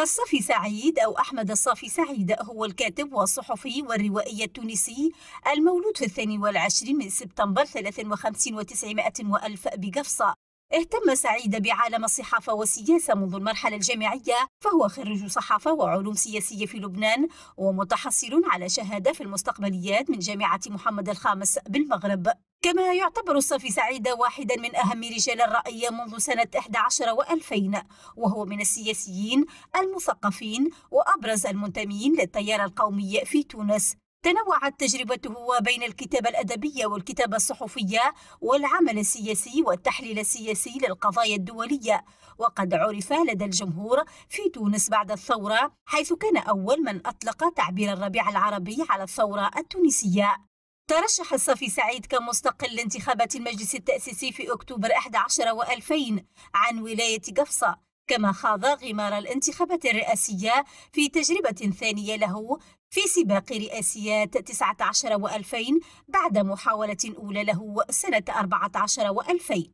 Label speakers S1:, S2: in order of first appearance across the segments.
S1: الصافي سعيد أو أحمد الصافي سعيد هو الكاتب والصحفي والروائي التونسي المولود في الثاني والعشرين من سبتمبر 53 وتسعمائة وألف بقفصة اهتم سعيد بعالم الصحافة والسياسة منذ المرحلة الجامعية فهو خريج صحافة وعلوم سياسية في لبنان ومتحصل على شهادة في المستقبليات من جامعة محمد الخامس بالمغرب كما يعتبر الصافي سعيد واحدا من أهم رجال الرأي منذ سنة 11 و2000 وهو من السياسيين المثقفين وأبرز المنتمين للتيار القومي في تونس تنوعت تجربته بين الكتابة الأدبية والكتابة الصحفية والعمل السياسي والتحليل السياسي للقضايا الدولية وقد عرف لدى الجمهور في تونس بعد الثورة حيث كان أول من أطلق تعبير الربيع العربي على الثورة التونسية ترشح الصفي سعيد كمستقل لانتخابات المجلس التأسيسي في أكتوبر 11 و2000 عن ولاية قفصة كما خاض غمار الانتخابات الرئاسية في تجربة ثانية له في سباق رئاسيات 19 و2000 بعد محاولة أولى له سنة 14 و2000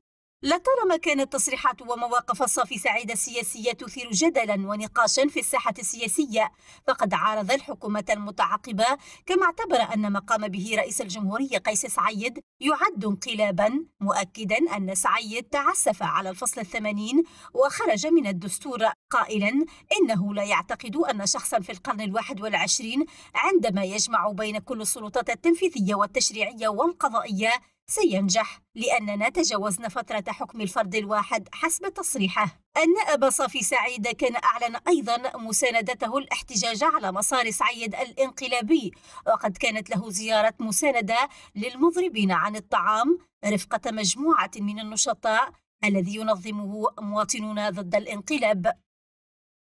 S1: لطالما كانت تصريحات ومواقف الصافي سعيد السياسية تثير جدلا ونقاشا في الساحة السياسية فقد عارض الحكومة المتعاقبة كما اعتبر أن ما قام به رئيس الجمهورية قيس سعيد يعد انقلابا مؤكدا أن سعيد تعسف على الفصل الثمانين وخرج من الدستور قائلا إنه لا يعتقد أن شخصا في القرن الواحد والعشرين عندما يجمع بين كل السلطات التنفيذية والتشريعية والقضائية سينجح لأننا تجاوزنا فترة حكم الفرد الواحد حسب تصريحه النائب صافي سعيد كان أعلن أيضا مساندته الاحتجاج على مسار سعيد الانقلابي وقد كانت له زيارة مساندة للمضربين عن الطعام رفقة مجموعة من النشطاء الذي ينظمه مواطنون ضد الانقلاب